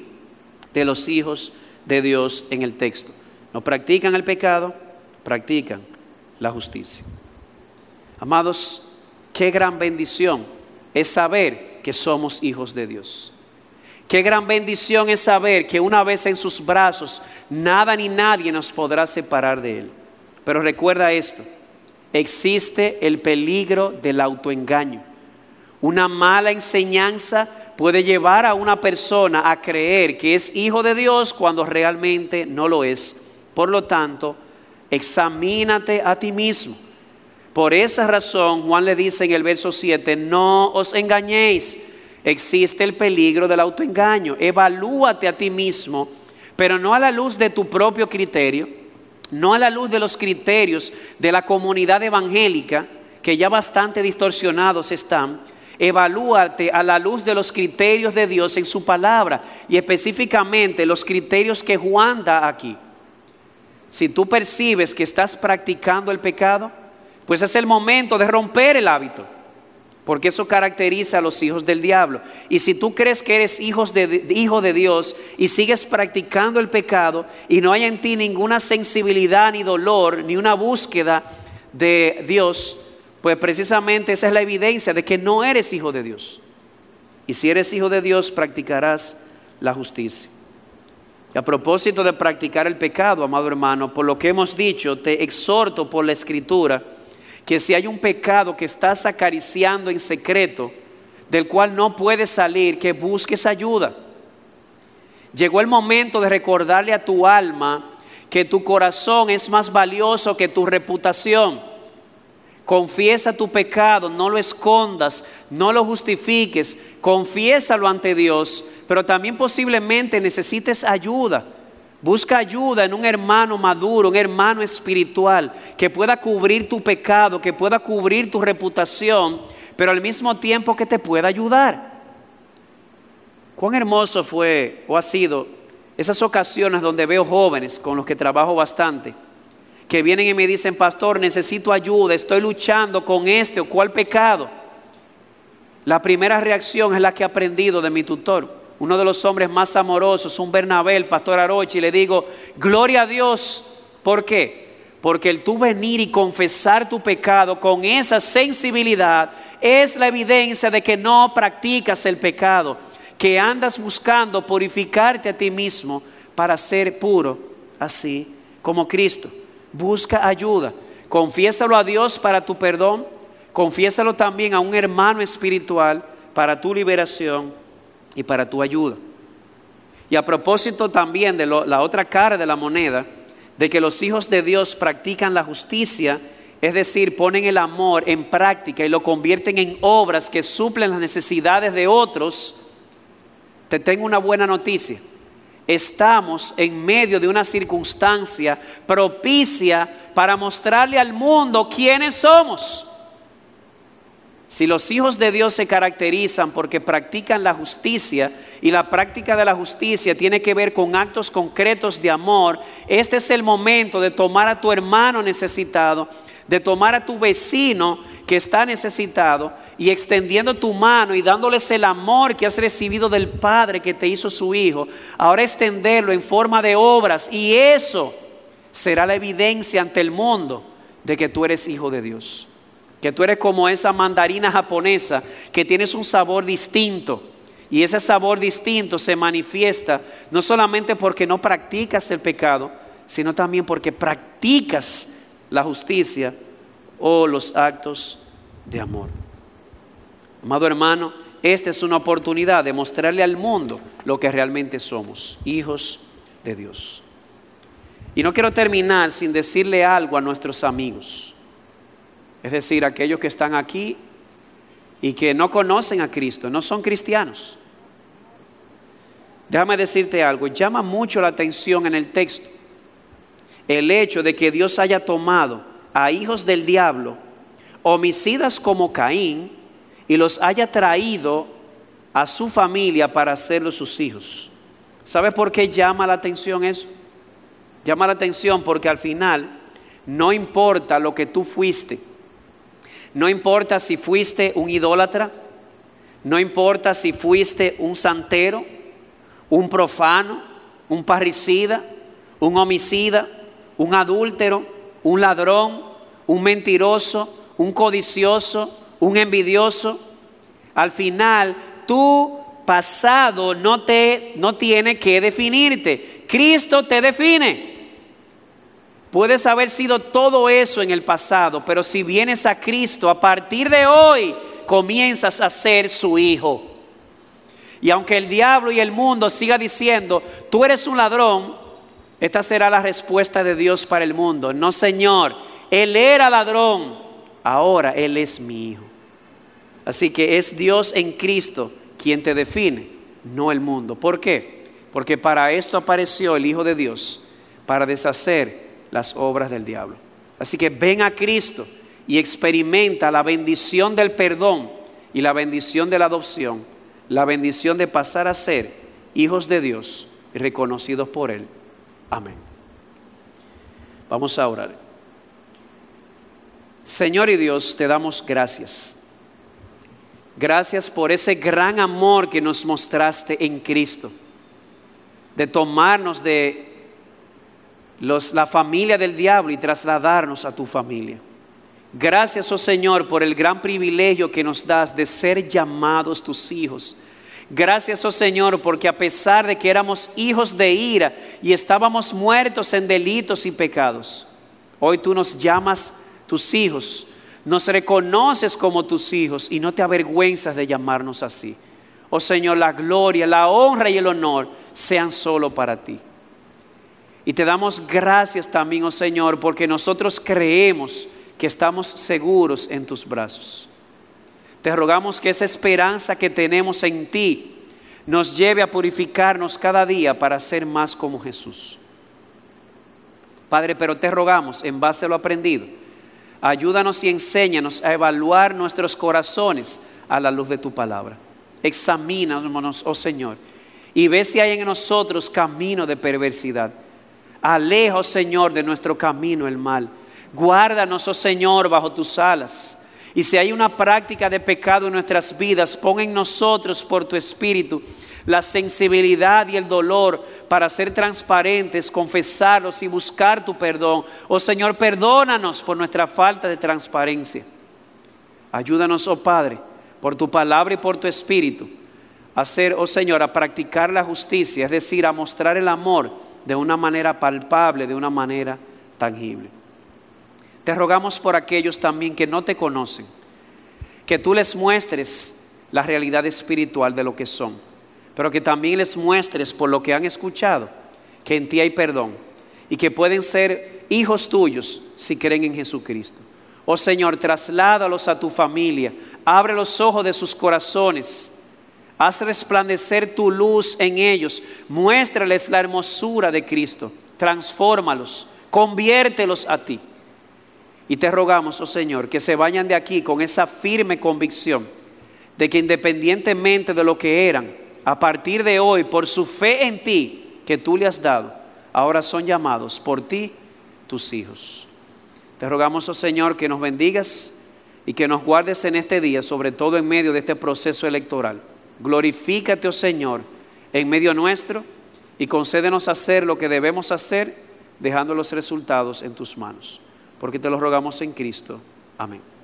de los hijos de Dios en el texto. No practican el pecado, practican la justicia. Amados, qué gran bendición es saber que somos hijos de Dios. Qué gran bendición es saber que una vez en sus brazos, nada ni nadie nos podrá separar de Él. Pero recuerda esto, existe el peligro del autoengaño. Una mala enseñanza puede llevar a una persona a creer que es hijo de Dios cuando realmente no lo es. Por lo tanto, examínate a ti mismo. Por esa razón, Juan le dice en el verso 7, no os engañéis existe el peligro del autoengaño. Evalúate a ti mismo, pero no a la luz de tu propio criterio, no a la luz de los criterios de la comunidad evangélica, que ya bastante distorsionados están. Evalúate a la luz de los criterios de Dios en su palabra y específicamente los criterios que Juan da aquí. Si tú percibes que estás practicando el pecado, pues es el momento de romper el hábito. Porque eso caracteriza a los hijos del diablo. Y si tú crees que eres hijos de, hijo de Dios y sigues practicando el pecado y no hay en ti ninguna sensibilidad ni dolor ni una búsqueda de Dios, pues precisamente esa es la evidencia de que no eres hijo de Dios. Y si eres hijo de Dios, practicarás la justicia. Y a propósito de practicar el pecado, amado hermano, por lo que hemos dicho, te exhorto por la escritura que si hay un pecado que estás acariciando en secreto, del cual no puedes salir, que busques ayuda. Llegó el momento de recordarle a tu alma que tu corazón es más valioso que tu reputación. Confiesa tu pecado, no lo escondas, no lo justifiques, confiésalo ante Dios, pero también posiblemente necesites ayuda. Busca ayuda en un hermano maduro, un hermano espiritual, que pueda cubrir tu pecado, que pueda cubrir tu reputación, pero al mismo tiempo que te pueda ayudar. Cuán hermoso fue o ha sido esas ocasiones donde veo jóvenes con los que trabajo bastante, que vienen y me dicen, pastor, necesito ayuda, estoy luchando con este o cual pecado. La primera reacción es la que he aprendido de mi tutor uno de los hombres más amorosos, un Bernabel, pastor Arochi, y le digo, gloria a Dios, ¿por qué? Porque el tú venir y confesar tu pecado con esa sensibilidad es la evidencia de que no practicas el pecado, que andas buscando purificarte a ti mismo para ser puro, así como Cristo. Busca ayuda, confiésalo a Dios para tu perdón, confiésalo también a un hermano espiritual para tu liberación y para tu ayuda. Y a propósito también de la otra cara de la moneda, de que los hijos de Dios practican la justicia, es decir, ponen el amor en práctica y lo convierten en obras que suplen las necesidades de otros, te tengo una buena noticia. Estamos en medio de una circunstancia propicia para mostrarle al mundo quiénes somos. Si los hijos de Dios se caracterizan porque practican la justicia y la práctica de la justicia tiene que ver con actos concretos de amor, este es el momento de tomar a tu hermano necesitado, de tomar a tu vecino que está necesitado y extendiendo tu mano y dándoles el amor que has recibido del Padre que te hizo su Hijo, ahora extenderlo en forma de obras y eso será la evidencia ante el mundo de que tú eres hijo de Dios que tú eres como esa mandarina japonesa, que tienes un sabor distinto. Y ese sabor distinto se manifiesta no solamente porque no practicas el pecado, sino también porque practicas la justicia o los actos de amor. Amado hermano, esta es una oportunidad de mostrarle al mundo lo que realmente somos, hijos de Dios. Y no quiero terminar sin decirle algo a nuestros amigos es decir, aquellos que están aquí y que no conocen a Cristo, no son cristianos. Déjame decirte algo, llama mucho la atención en el texto el hecho de que Dios haya tomado a hijos del diablo, homicidas como Caín, y los haya traído a su familia para hacerlos sus hijos. ¿Sabes por qué llama la atención eso? Llama la atención porque al final no importa lo que tú fuiste, no importa si fuiste un idólatra, no importa si fuiste un santero, un profano, un parricida, un homicida, un adúltero, un ladrón, un mentiroso, un codicioso, un envidioso. Al final, tu pasado no, te, no tiene que definirte. Cristo te define. Puedes haber sido todo eso en el pasado, pero si vienes a Cristo, a partir de hoy comienzas a ser su hijo. Y aunque el diablo y el mundo siga diciendo, tú eres un ladrón, esta será la respuesta de Dios para el mundo. No, Señor, Él era ladrón, ahora Él es mi hijo. Así que es Dios en Cristo quien te define, no el mundo. ¿Por qué? Porque para esto apareció el Hijo de Dios, para deshacer las obras del diablo. Así que ven a Cristo y experimenta la bendición del perdón y la bendición de la adopción, la bendición de pasar a ser hijos de Dios reconocidos por Él. Amén. Vamos a orar. Señor y Dios, te damos gracias. Gracias por ese gran amor que nos mostraste en Cristo, de tomarnos de la familia del diablo y trasladarnos a tu familia. Gracias, oh Señor, por el gran privilegio que nos das de ser llamados tus hijos. Gracias, oh Señor, porque a pesar de que éramos hijos de ira y estábamos muertos en delitos y pecados, hoy tú nos llamas tus hijos, nos reconoces como tus hijos y no te avergüenzas de llamarnos así. Oh Señor, la gloria, la honra y el honor sean solo para ti. Y te damos gracias también, oh Señor, porque nosotros creemos que estamos seguros en tus brazos. Te rogamos que esa esperanza que tenemos en ti nos lleve a purificarnos cada día para ser más como Jesús. Padre, pero te rogamos, en base a lo aprendido, ayúdanos y enséñanos a evaluar nuestros corazones a la luz de tu palabra. Examínanos, oh Señor, y ve si hay en nosotros camino de perversidad Aleja, oh Señor, de nuestro camino el mal. Guárdanos, oh Señor, bajo tus alas. Y si hay una práctica de pecado en nuestras vidas, pon en nosotros por tu Espíritu la sensibilidad y el dolor para ser transparentes, confesarlos y buscar tu perdón. Oh Señor, perdónanos por nuestra falta de transparencia. Ayúdanos, oh Padre, por tu palabra y por tu Espíritu, a ser, oh Señor, a practicar la justicia, es decir, a mostrar el amor de una manera palpable, de una manera tangible. Te rogamos por aquellos también que no te conocen, que tú les muestres la realidad espiritual de lo que son, pero que también les muestres por lo que han escuchado, que en ti hay perdón y que pueden ser hijos tuyos si creen en Jesucristo. Oh Señor, trasládalos a tu familia, abre los ojos de sus corazones Haz resplandecer tu luz en ellos. Muéstrales la hermosura de Cristo. Transfórmalos. Conviértelos a ti. Y te rogamos, oh Señor, que se vayan de aquí con esa firme convicción de que independientemente de lo que eran, a partir de hoy, por su fe en ti que tú le has dado, ahora son llamados por ti tus hijos. Te rogamos, oh Señor, que nos bendigas y que nos guardes en este día, sobre todo en medio de este proceso electoral. Glorifícate, oh Señor, en medio nuestro y concédenos hacer lo que debemos hacer, dejando los resultados en tus manos. Porque te los rogamos en Cristo. Amén.